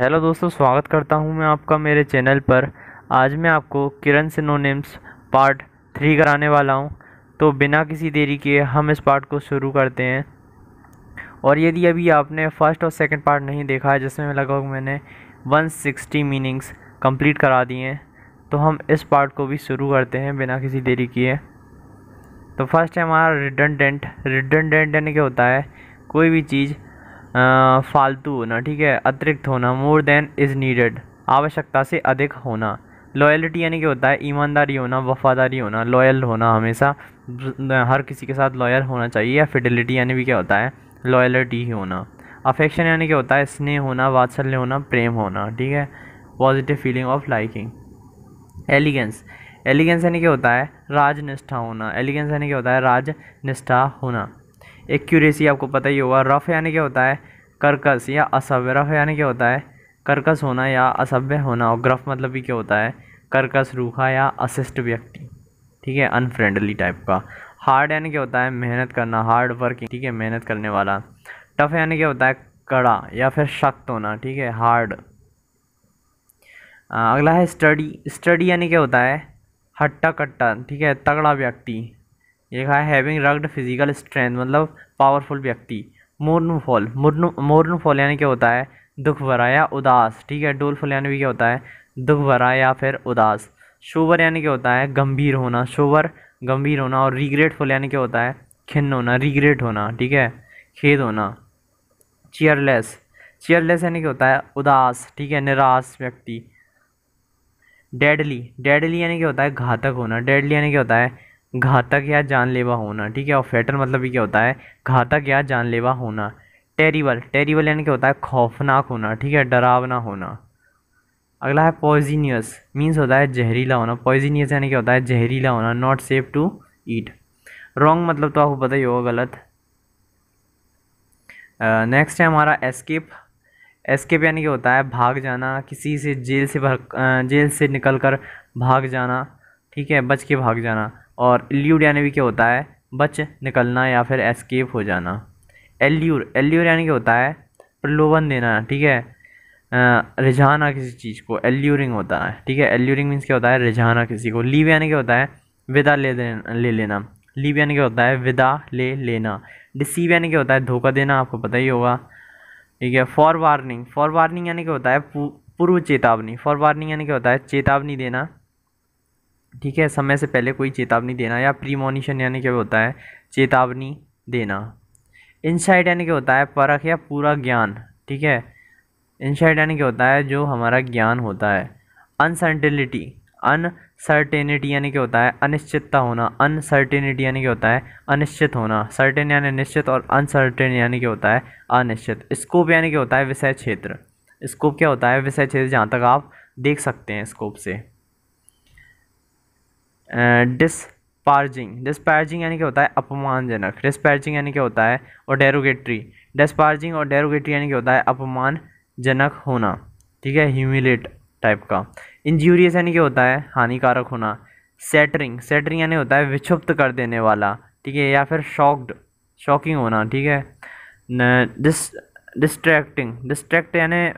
hello दोस्तों स्वागत करता हूं मैं आपका मेरे चैनल पर आज मैं आपको किरण सिनोनिम्स पार्ट थ्री कराने वाला हूं तो बिना किसी देरी के हम इस पार्ट को शुरू करते हैं और यदि अभी आपने फ़र्स्ट और सेकंड पार्ट नहीं देखा है जिसमें लगभग मैंने 160 मीनिंग्स कंप्लीट करा दिए हैं तो हम इस पार्ट को भी शुरू करते हैं बिना किसी देरी किए तो फर्स्ट है हमारा रिडनडेंट डेंट यानी क्या होता है कोई भी चीज़ फालतू होना ठीक है अतिरिक्त होना मोर देन इज़ नीडेड आवश्यकता से अधिक होना लॉयल्टी यानी कि होता है ईमानदारी होना वफादारी होना लॉयल होना हमेशा हर किसी के साथ लॉयल होना चाहिए या फिडिलिटी यानी भी क्या होता है लॉयल्टी ही होना अफेक्शन यानी क्या होता है स्नेह होना वात्सल्य होना प्रेम होना ठीक है positive feeling of liking elegance elegance यानी क्या होता है राजनिष्ठा होना एलिगेंस यानी क्या होता है राजनिष्ठा होना एक्यूरेसी आपको पता ही होगा रफ़ यानी क्या होता है कर्कस या असभ्य रफ़ यानी क्या होता है कर्कस होना या असभ्य होना और ग्रफ मतलब भी क्या होता है कर्कस रूखा या असिस्ट व्यक्ति ठीक है अनफ्रेंडली टाइप का हार्ड यानी क्या होता है मेहनत करना हार्ड वर्किंग ठीक है मेहनत करने वाला टफ यानी क्या होता है कड़ा या फिर सख्त होना ठीक है हार्ड अगला है स्टडी स्टडी यानी क्या होता है हट्टा कट्टा ठीक है तगड़ा व्यक्ति ये है हैविंग रग्ड फिजिकल स्ट्रेंथ मतलब पावरफुल व्यक्ति फॉल मोरनू फॉल यानी क्या होता है दुख भरा या उदास ठीक है डोलफुल यानी भी क्या होता है दुख भरा या फिर उदास शोवर यानी क्या होता है गंभीर होना शोवर गंभीर होना और रिग्रेटफुल यानी क्या होता है खिन्न होना रिग्रेट होना ठीक है खेद होना चेयरलेस चेयरलेस यानी क्या होता है उदास ठीक है निराश व्यक्ति डेडली डेडली यानी क्या होता है घातक होना डेडली यानी क्या होता है घातक या जानलेवा होना ठीक है और फेटर मतलब ये क्या होता है घातक या जानलेवा होना टेरिबल टेरिबल यानी क्या होता है खौफनाक होना ठीक है डरावना होना अगला है पॉइजीनियस मीन्स होता है जहरीला होना पॉइजीनियस यानी क्या होता है जहरीला होना not safe to eat wrong मतलब तो आपको पता ही होगा गलत नेक्स्ट uh, है हमारा एस्केप एस्केप यानी क्या होता है भाग जाना किसी से जेल से भर जेल से निकल कर भाग जाना ठीक है बच के भाग जाना और एल्यूर यानी भी क्या होता है बच निकलना या फिर एस्केप हो जाना एल्यूर एल्यूर यानी क्या होता है प्रलोभन देना ठीक है रिझाना किसी चीज़ को एल्यूरिंग होता है ठीक है एल्यूरिंग मीन्स क्या होता है रिझाना किसी को लीव यानी क्या होता है विदा ले ले लेना लीव यानी क्या होता है विदा ले लेना डिसीव यानी क्या होता है धोखा देना आपको पता ही होगा ठीक है फॉर वार्निंग फॉर वार्निंग यानी क्या होता है पूर्व चेतावनी फॉर वार्निंग यानी क्या होता है चेतावनी देना ठीक है समय से पहले कोई चेतावनी देना या प्रीमोनिशन यानी क्या होता है चेतावनी देना इनसाइट यानी क्या होता है परख या पूरा ज्ञान ठीक है इनसाइट यानी क्या होता है जो हमारा ज्ञान होता है अनसर्टेनिटी अनसर्टेनिटी यानी क्या होता है अनिश्चितता होना अनसर्टेनिटी यानी क्या होता है अनिश्चित होना सर्टेन यानी निश्चित और अनसर्टेन यानी क्या होता है अनिश्चित स्कोप यानी क्या होता है विषय क्षेत्र स्कोप क्या होता है विषय क्षेत्र जहाँ तक आप देख सकते हैं स्कोप से डिस्पार्जिंग डिस्पार्जिंग यानी क्या होता है अपमानजनक डिस्पार्जिंग यानी क्या होता है और डेरोगेटरी डिस्पार्जिंग और डेरोगेटरी यानी क्या होता है अपमानजनक होना ठीक है ह्यूमिलेट टाइप का इंजूरियस यानी क्या होता है हानिकारक होना सेटरिंग सेटरिंग यानी होता है विक्षुप्त कर देने वाला ठीक है या फिर शॉक्ड शॉकिंग होना ठीक है डिस डिस्ट्रैक्टिंग डिस्ट्रैक्ट यानी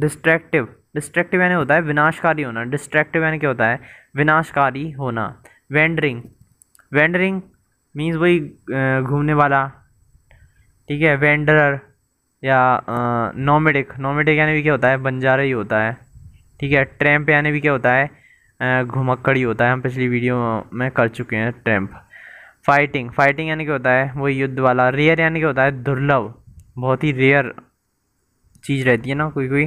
डिस्ट्रैक्टिव डिस्ट्रैक्टिव यानी होता है विनाशकारी होना डिस्ट्रैक्टिव यानी क्या होता है विनाशकारी होना वेंडरिंग वेंडरिंग मीन्स वही घूमने वाला ठीक है वेंडरर या नोमेडिक नोमेडिक यानी भी क्या होता है बंजारा ही होता है ठीक है ट्रैम्प यानी भी क्या होता है घुमक्कड़ी होता है हम पिछली वीडियो में कर चुके हैं ट्रैम्प फाइटिंग फाइटिंग यानी क्या होता है वो युद्ध वाला रेयर यानी क्या होता है दुर्लभ बहुत ही रेयर चीज़ रहती है ना कोई कोई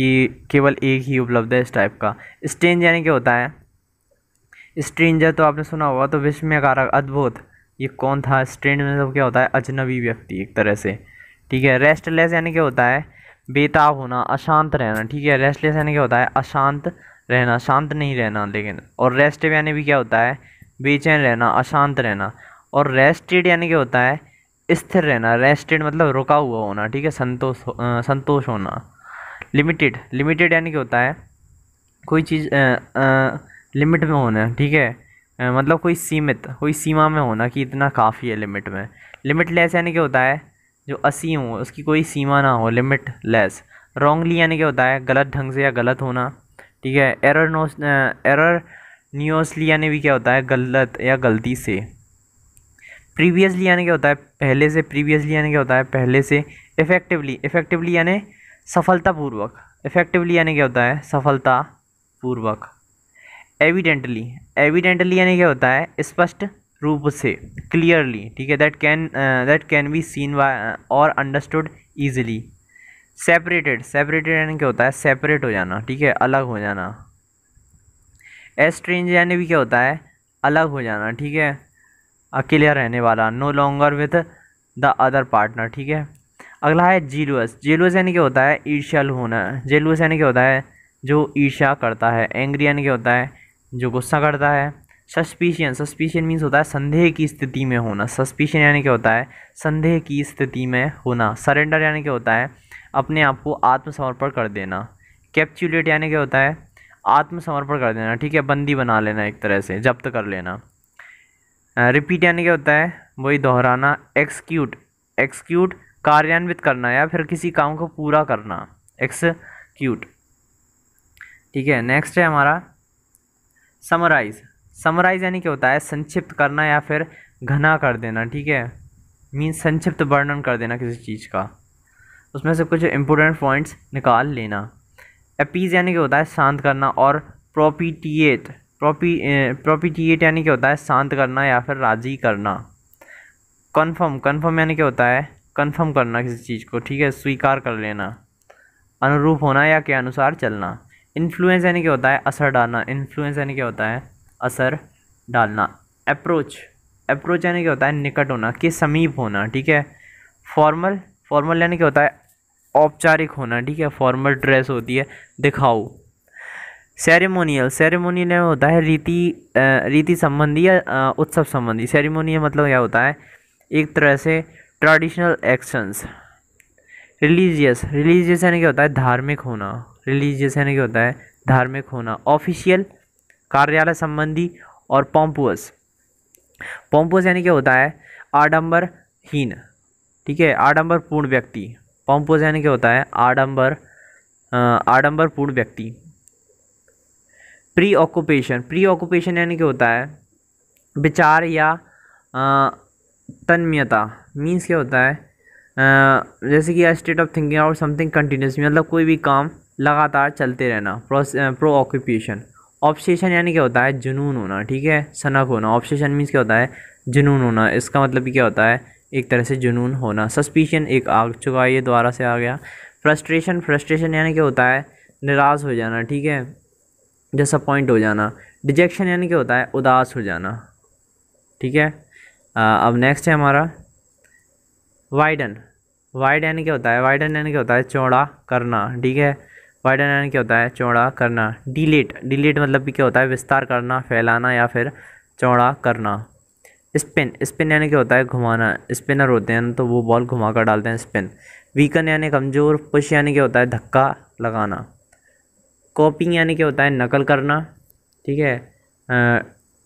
कि केवल एक ही उपलब्ध है इस टाइप का स्ट्रेंज यानी क्या होता है स्ट्रेंजर तो आपने सुना होगा तो विश्व में कारक अद्भुत ये कौन था स्ट्रेंज में सब क्या होता है अजनबी व्यक्ति एक तरह से ठीक है रेस्टलेस यानी क्या होता है बेताब होना अशांत रहना ठीक है रेस्टलेस यानी क्या होता है अशांत रहना शांत नहीं रहना लेकिन और रेस्ट यानी भी क्या होता है बेचैन रहना अशांत रहना और रेस्टेड यानी क्या होता है स्थिर रहना रेस्टेड मतलब रुका हुआ होना ठीक है संतोष संतोष होना लिमिटेड लिमिटेड यानी क्या होता है कोई चीज़ लिमिट में होना ठीक है आ, मतलब कोई सीमित कोई सीमा में होना कि इतना काफ़ी है लिमिट में लिमिट लेस यानी क्या होता है जो असीम हो उसकी कोई सीमा ना हो लिमिट लेस रॉन्गली यानी क्या होता है गलत ढंग से या गलत होना ठीक है एरर नोस एरर न्यूसली यानी भी क्या होता है गलत या गलती से प्रीवियसली यानी क्या होता है पहले से प्रीवियसली यानी क्या होता है पहले से इफ़ेक्टिवली इफ़ेक्टिवली यानी सफलतापूर्वक इफेक्टिवली यानी क्या होता है सफलतापूर्वक एविडेंटली एविडेंटली यानी क्या होता है स्पष्ट रूप से क्लियरली ठीक है that can that can be seen और अंडरस्टूड ईजिली सेपरेटेड सेपरेटेड यानी क्या होता है सेपरेट हो जाना ठीक है अलग हो जाना एस्ट्रेंज यानी भी क्या होता है अलग हो जाना ठीक है अकेले रहने वाला no longer with the other partner ठीक है अगला है जेलुअस जेलुअस यानी क्या होता है ईर्ष्याल होना जेलुअस यानी क्या होता है जो ईर्ष्या करता है एंग्री यानी क्या होता है जो गुस्सा करता है सस्पिशियन सस्पिशियन मीन्स होता है संदेह की स्थिति में होना सस्पिशियन यानी क्या होता है संदेह की स्थिति में होना सरेंडर यानी क्या होता है अपने आप को आत्मसमर्पण कर देना कैप्चुलेट यानी क्या होता है आत्मसमर्पण कर देना ठीक है बंदी बना लेना एक तरह से जब्त कर लेना रिपीट यानी क्या होता है वही दोहराना एक्सक्यूट एक्सक्यूट कार्यान्वित करना या फिर किसी काम को पूरा करना एक्सक्यूट ठीक है नेक्स्ट है हमारा समराइज समराइज यानी क्या होता है संक्षिप्त करना या फिर घना कर देना ठीक है मीन संक्षिप्त वर्णन कर देना किसी चीज़ का उसमें से कुछ इम्पोर्टेंट पॉइंट्स निकाल लेना एपीज यानी क्या होता है शांत करना और प्रोपीटिएट प्रोपी प्रोपीटिएट यानी क्या होता है शांत करना या फिर राजी करना कन्फर्म कन्फर्म यानी क्या होता है कन्फर्म करना किसी चीज़ को ठीक है स्वीकार कर लेना अनुरूप होना या के अनुसार चलना इन्फ्लुएंस यानी क्या होता है असर डालना इन्फ्लुएंस यानी क्या होता है असर डालना अप्रोच अप्रोच यानी क्या होता है निकट होना के समीप होना ठीक है फॉर्मल फॉर्मल यानी क्या होता है औपचारिक होना ठीक है फॉर्मल ड्रेस होती है दिखाओ सेरेमोनियल सेरेमोनियल होता है रीति रीति संबंधी या उत्सव संबंधी सेरेमोनियल मतलब क्या होता है एक तरह से ट्रेडिशनल एक्शंस रिलीजियस रिलीजियस यानी क्या होता है धार्मिक होना रिलीजियस यानी क्या होता है धार्मिक होना ऑफिशियल कार्यालय संबंधी और पॉम्पुअस पॉम्पुअस यानी क्या होता है आडम्बरहीन ठीक है पूर्ण व्यक्ति पॉम्पुअस यानी क्या होता है आडम्बर पूर्ण व्यक्ति प्री ऑक्यूपेशन प्री ऑक्यूपेशन यानी क्या होता है विचार या तन्मयता मीन्स क्या होता है आ, जैसे कि स्टेट ऑफ थिंकिंग और समथिंग कंटिन्यूस मतलब कोई भी काम लगातार चलते रहना प्रो ऑक्यूपेशन ऑप्शेशन यानी क्या होता है जुनून होना ठीक है सनक होना ऑप्शेशन मीन्स क्या होता है जुनून होना इसका मतलब क्या होता है एक तरह से जुनून होना सस्पिशन एक आ चुका है ये दोबारा से आ गया फ्रस्ट्रेशन फ्रस्ट्रेशन यानी क्या होता है निराश हो जाना ठीक है डिसअपॉइंट हो जाना डिजेक्शन यानी क्या होता है उदास हो जाना ठीक है अब नेक्स्ट है हमारा वाइडन वाइड यानी क्या होता है वाइडन यानी क्या होता है चौड़ा करना ठीक है वाइडन यानी क्या होता है चौड़ा करना डिलीट डिलीट मतलब क्या होता है विस्तार करना फैलाना या फिर चौड़ा करना स्पिन स्पिन यानी क्या होता है घुमाना स्पिनर होते हैं तो वो बॉल घुमा कर डालते हैं स्पिन वीकन यानी कमज़ोर पुश यानी क्या होता है धक्का लगाना कॉपिंग यानी क्या होता है नकल करना ठीक है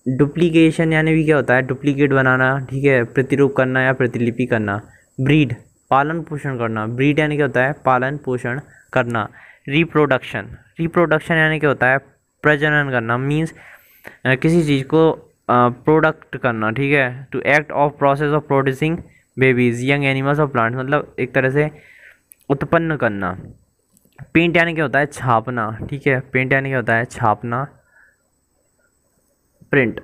डुप्लीकेशन यानी भी क्या होता है डुप्लीकेट बनाना ठीक है प्रतिरूप करना या प्रतिलिपि करना ब्रीड पालन पोषण करना ब्रीड यानी क्या होता है पालन पोषण करना रिप्रोडक्शन रिप्रोडक्शन यानी क्या होता है प्रजनन करना मीन्स किसी चीज़ को प्रोडक्ट करना ठीक है to act of process of producing babies young animals और प्लांट्स मतलब एक तरह से उत्पन्न करना पेंट यानी क्या होता है छापना ठीक है पेंट यानी क्या होता है छापना प्रिंट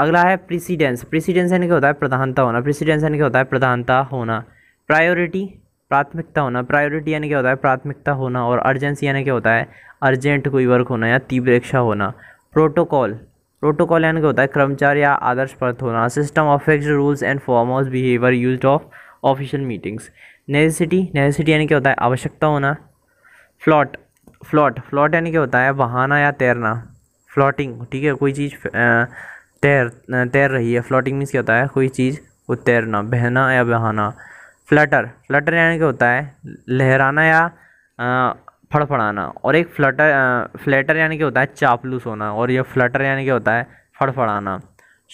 अगला है प्रिसीडेंस प्रिसीडेंस यानी क्या होता है प्रधानता होना प्रिसीडेंस यानी क्या होता है प्रधानता होना प्रायोरिटी प्राथमिकता होना प्रायोरिटी यानी क्या होता है प्राथमिकता होना और अर्जेंसी यानी क्या होता है अर्जेंट कोई वर्क होना या तीव्र इच्छा होना प्रोटोकॉल प्रोटोकॉल यानी क्या होता है कर्मचारी या आदर्श पर्थ होना system of fix rules and form of behaviour use of official meetings necessity necessity यानी क्या होता है आवश्यकता होना फ्लॉट फ्लॉट फ्लॉट यानी क्या होता है बहाना या तैरना फ्लोटिंग ठीक है कोई चीज़ तैर तैर रही है फ्लोटिंग मीन्स क्या होता है कोई चीज़ को तैरना बहना या बहाना फ्लटर फ्लटर यानी क्या होता है लहराना या फड़फड़ाना और एक फ्लटर फ्लैटर यानी क्या होता है चापलूस होना और यह फ्लटर यानी क्या होता है फड़फड़ाना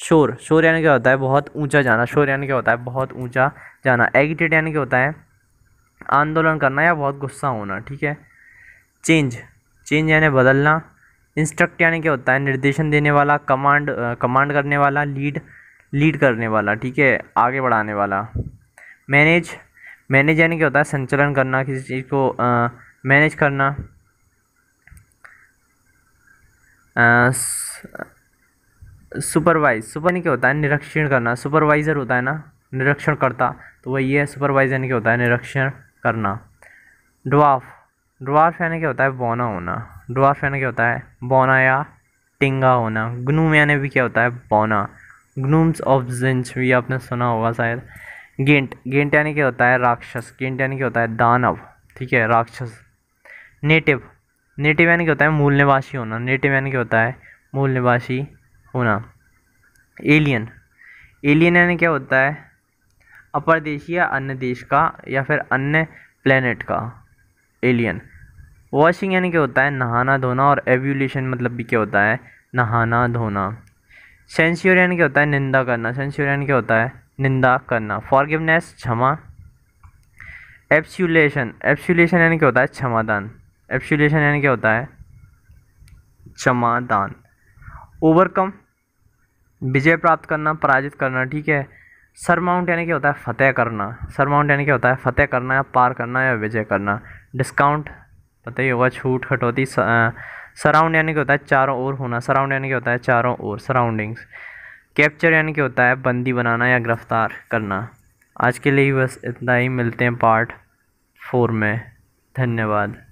शोर शोर यानी क्या होता है बहुत ऊंचा जाना शोर यानी क्या होता है बहुत ऊंचा जाना एगिटेट यानी क्या होता है आंदोलन करना या बहुत गुस्सा होना ठीक है चेंज चेंज यानी बदलना इंस्ट्रक्ट यानी क्या होता है निर्देशन देने वाला कमांड कमांड करने वाला लीड लीड करने वाला ठीक है आगे बढ़ाने वाला मैनेज मैनेज यानी क्या होता है संचालन करना किसी चीज़ को मैनेज करना सुपरवाइज सुपर यानी क्या होता है निरीक्षण करना सुपरवाइज़र होता है ना निरीक्षण करता तो वही है सुपरवाइज यानी क्या होता है निरीक्षण करना ड्वाफ ड्वार्फ यानी क्या होता है बौना होना ड्वार्फ यानी क्या होता है बौना या टिंगा होना ग्नूम यानी भी क्या होता है बौना ग्नूम्स ऑफ जिंच भी आपने सुना होगा शायद गेंट गेंट यानी क्या होता है राक्षस गेंट यानी क्या होता है दानव ठीक है राक्षस नेटिव नेटिव यानी क्या होता है मूल निवासी होना नेटिव यानी क्या होता है मूल निवासी होना एलियन एलियन यानी क्या होता है अपर या अन्य देश का या फिर अन्य प्लेनेट का एलियन वॉशिंग यानी क्या होता है नहाना धोना और एव्यूलेशन मतलब भी क्या होता है नहाना धोना सेंस्योर यानी क्या होता है निंदा करना सेंस्योर यानी क्या होता है निंदा करना फॉरगिवनेस क्षमा एप्सुलेशन एप्सुलेशन यानी क्या होता है क्षमादान एप्सुलेशन यानी क्या होता है क्षमादान ओवरकम विजय प्राप्त करना पराजित करना ठीक है सरमाउंट यानी क्या होता है फतेह करना सरमाउंट यानी क्या होता है फतेह करना या पार करना या विजय करना डिस्काउंट पता ही होगा छूट हटौती सराउंड यानी कि होता है चारों ओर होना सराउंड यानी कि होता है चारों ओर सराउंडिंग्स कैप्चर यानी कि होता है बंदी बनाना या गिरफ्तार करना आज के लिए बस इतना ही मिलते हैं पार्ट फोर में धन्यवाद